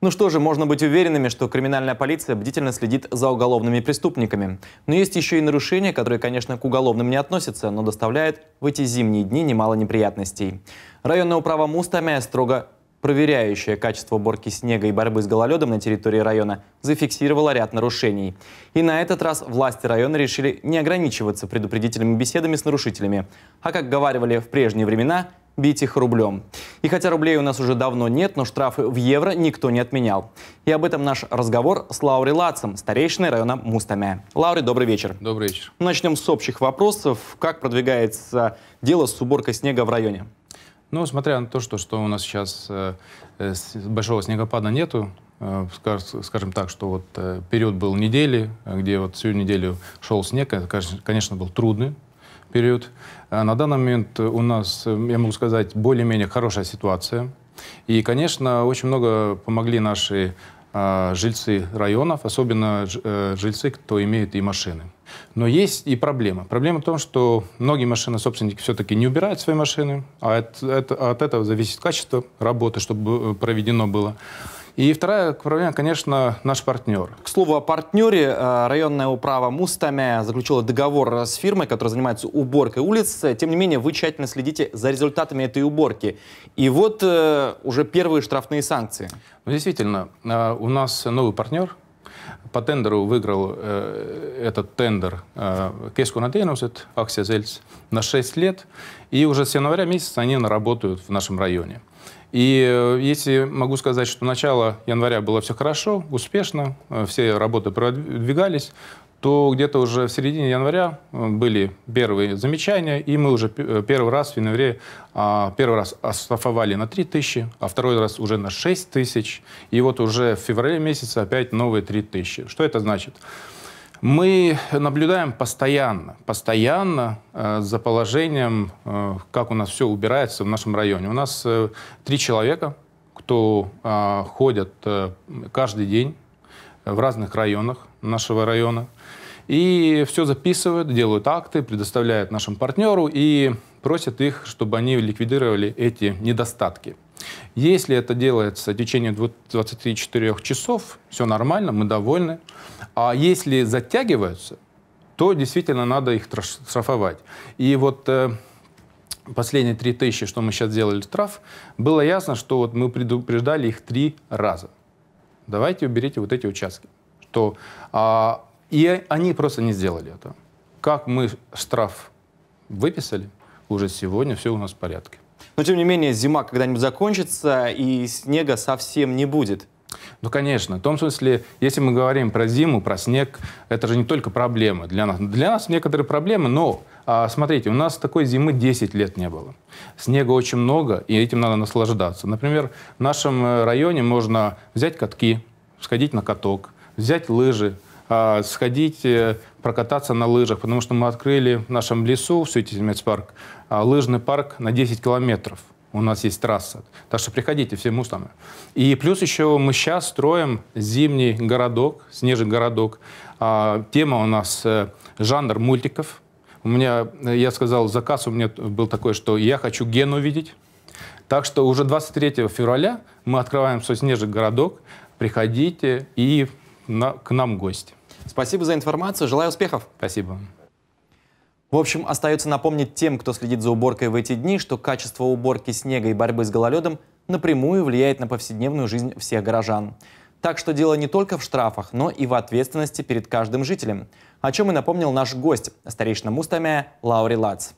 Ну что же, можно быть уверенными, что криминальная полиция бдительно следит за уголовными преступниками. Но есть еще и нарушения, которые, конечно, к уголовным не относятся, но доставляют в эти зимние дни немало неприятностей. Районное управо Мустами строго проверяющая качество уборки снега и борьбы с гололедом на территории района, зафиксировала ряд нарушений. И на этот раз власти района решили не ограничиваться предупредительными беседами с нарушителями, а, как говаривали в прежние времена, бить их рублем. И хотя рублей у нас уже давно нет, но штрафы в евро никто не отменял. И об этом наш разговор с Лаури Лацем, старейшиной района Мустамя. Лаури, добрый вечер. Добрый вечер. Ну, начнем с общих вопросов. Как продвигается дело с уборкой снега в районе? Ну, смотря на то, что, что у нас сейчас э, э большого снегопада нету, э, скажем так, что вот э, период был недели, где вот всю неделю шел снег, это конечно, был трудный, период. А на данный момент у нас, э, я могу сказать, более-менее хорошая ситуация. И, конечно, очень много помогли наши э, жильцы районов, особенно э, жильцы, кто имеет и машины. Но есть и проблема. Проблема в том, что многие машины собственники все-таки не убирают свои машины, а от, это, от этого зависит качество работы, чтобы э, проведено было. И вторая проблема, конечно, наш партнер. К слову о партнере, э, районная управа Мустаме заключила договор с фирмой, которая занимается уборкой улиц. Тем не менее, вы тщательно следите за результатами этой уборки. И вот э, уже первые штрафные санкции. действительно, э, у нас новый партнер – по тендеру выиграл э, этот тендер э, Кескунатенусет, акциазельц, на 6 лет. И уже с января месяца они наработают в нашем районе. И э, если могу сказать, что начало января было все хорошо, успешно, э, все работы продвигались, то где-то уже в середине января э, были первые замечания, и мы уже э, первый раз в январе, а, первый раз оштрафовали на 3 тысячи, а второй раз уже на 6 тысяч, и вот уже в феврале месяце опять новые 3 тысячи. Что это значит? Мы наблюдаем постоянно, постоянно э, за положением, э, как у нас все убирается в нашем районе. У нас э, три человека, кто э, ходят э, каждый день в разных районах, нашего района. И все записывают, делают акты, предоставляют нашим партнеру и просят их, чтобы они ликвидировали эти недостатки. Если это делается в течение 24 часов, все нормально, мы довольны. А если затягиваются, то действительно надо их штрафовать. И вот э, последние тысячи что мы сейчас делали штраф, было ясно, что вот мы предупреждали их три раза. Давайте уберите вот эти участки то а, и они просто не сделали это. Как мы штраф выписали, уже сегодня все у нас в порядке. Но, тем не менее, зима когда-нибудь закончится, и снега совсем не будет. Ну, конечно. В том смысле, если мы говорим про зиму, про снег, это же не только проблема для нас. Для нас некоторые проблемы, но а, смотрите, у нас такой зимы 10 лет не было. Снега очень много, и этим надо наслаждаться. Например, в нашем э, районе можно взять катки, сходить на каток, взять лыжи, а, сходить э, прокататься на лыжах, потому что мы открыли в нашем лесу, в Суетизмец парк, а, лыжный парк на 10 километров. У нас есть трасса. Так что приходите, все муслимы. И плюс еще мы сейчас строим зимний городок, снежный городок. А, тема у нас э, жанр мультиков. У меня, э, я сказал, заказ у меня был такой, что я хочу ген увидеть. Так что уже 23 февраля мы открываем свой снежный городок. Приходите и на, к нам гости. Спасибо за информацию. Желаю успехов. Спасибо. В общем, остается напомнить тем, кто следит за уборкой в эти дни, что качество уборки снега и борьбы с гололедом напрямую влияет на повседневную жизнь всех горожан. Так что дело не только в штрафах, но и в ответственности перед каждым жителем, о чем и напомнил наш гость, старейшина Мустамя Лаури Лац.